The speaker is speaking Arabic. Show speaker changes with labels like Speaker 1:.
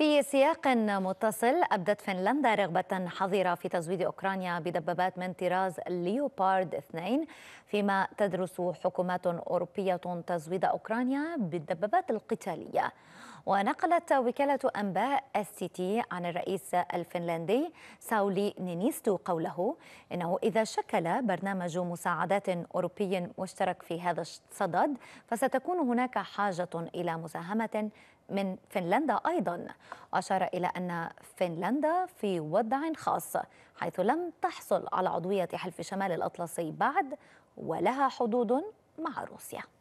Speaker 1: في سياق متصل أبدت فنلندا رغبة حظيرة في تزويد أوكرانيا بدبابات من طراز ليوبارد 2 فيما تدرس حكومات أوروبية تزويد أوكرانيا بالدبابات القتالية ونقلت وكالة أنباء السيتي عن الرئيس الفنلندي ساولي نينيستو قوله إنه إذا شكل برنامج مساعدات أوروبي مشترك في هذا الصدد فستكون هناك حاجة إلى مساهمة من فنلندا أيضا أشار إلى أن فنلندا في وضع خاص حيث لم تحصل على عضوية حلف شمال الأطلسي بعد ولها حدود مع روسيا